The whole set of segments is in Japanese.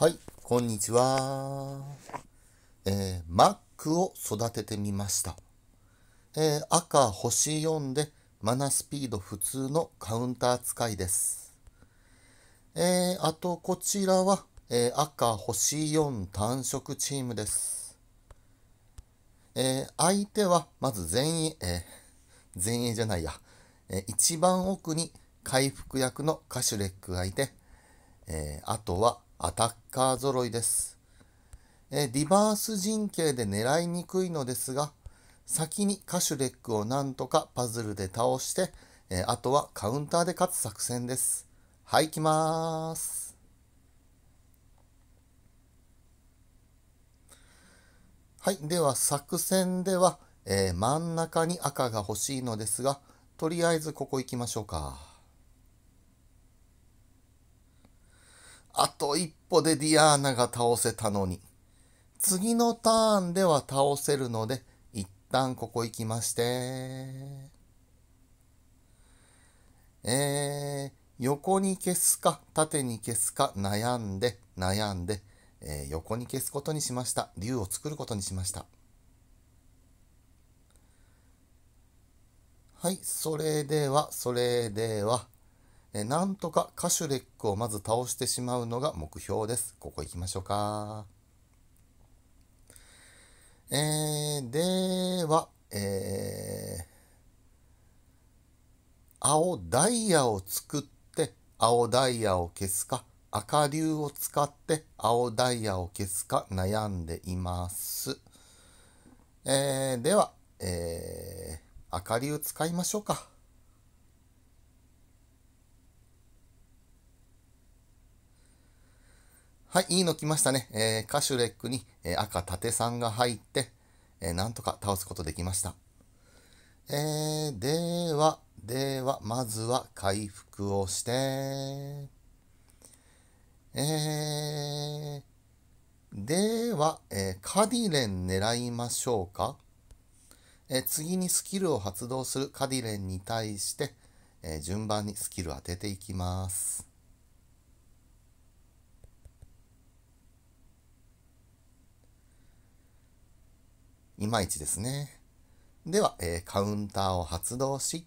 はい、こんにちは。えー、マックを育ててみました。えー、赤星4でマナスピード普通のカウンター使いです。えー、あとこちらは、え赤星4単色チームです。え相手はまず前衛、え前衛じゃないや、え一番奥に回復役のカシュレックがいて、えあとはアタッカー揃いです。えリバース陣形で狙いにくいのですが、先にカシュレックをなんとかパズルで倒して、えあとはカウンターで勝つ作戦です。はい、きまーす。はい、では作戦では、えー、真ん中に赤が欲しいのですが、とりあえずここ行きましょうか。あと一歩でディアーナが倒せたのに。次のターンでは倒せるので、一旦ここ行きまして。えー、横に消すか、縦に消すか悩んで、悩んで、えー、横に消すことにしました。竜を作ることにしました。はい、それでは、それでは、えなんとかカシュレックをまず倒してしまうのが目標です。ここ行きましょうか。えー、では、えー、青ダイヤを作って青ダイヤを消すか、赤竜を使って青ダイヤを消すか悩んでいます。えー、では、えー、赤竜使いましょうか。はい、いいの来ましたね。えー、カシュレックに、えー、赤縦さんが入って、えー、なんとか倒すことできました。えー、では、では、まずは回復をして、えー、では、えー、カディレン狙いましょうか。えー、次にスキルを発動するカディレンに対して、えー、順番にスキルを当てていきます。いまいちですね。では、えー、カウンターを発動し、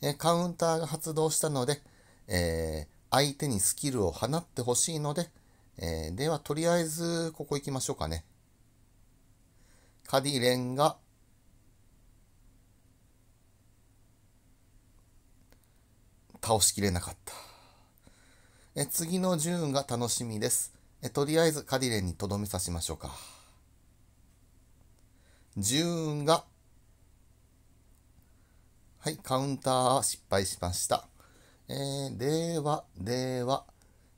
えー、カウンターが発動したので、えー、相手にスキルを放ってほしいので、えー、では、とりあえず、ここ行きましょうかね。カディレンが、倒しきれなかった。え次の順が楽しみです。えとりあえずカディレンにとどめさしましょうか。ンが、はい、カウンター失敗しました。えー、では、では、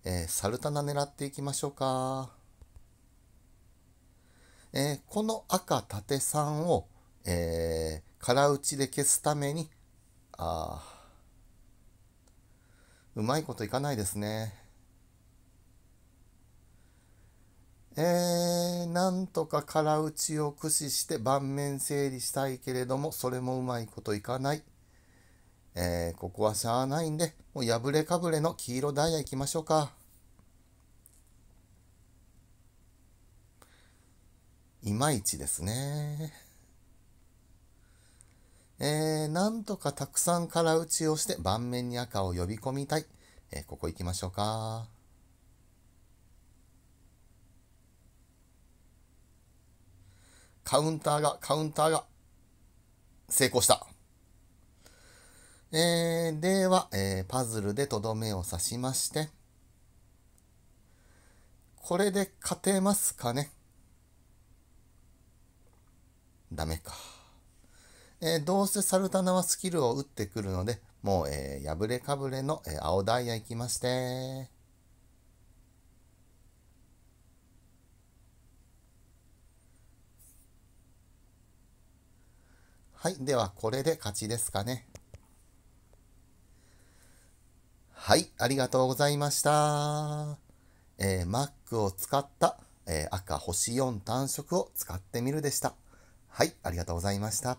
えー、サルタナ狙っていきましょうか。えー、この赤縦3を、えー、空打ちで消すために、あうまいこといかないですね。えー、なんとか空打ちを駆使して盤面整理したいけれども、それもうまいこといかない。えー、ここはしゃあないんで、もう破れかぶれの黄色ダイヤ行きましょうか。いまいちですね。えー、なんとかたくさん空打ちをして盤面に赤を呼び込みたい。えー、ここ行きましょうか。カウンターが、カウンターが、成功した。えー、では、えー、パズルでとどめを刺しまして、これで勝てますかねダメか。えー、どうせサルタナはスキルを打ってくるので、もう、えー、破れかぶれの、えー、青ダイヤ行きましてはい、ではこれで勝ちですかね。はい、ありがとうございました。えー、Mac を使った、えー、赤星4単色を使ってみるでした。はい、ありがとうございました。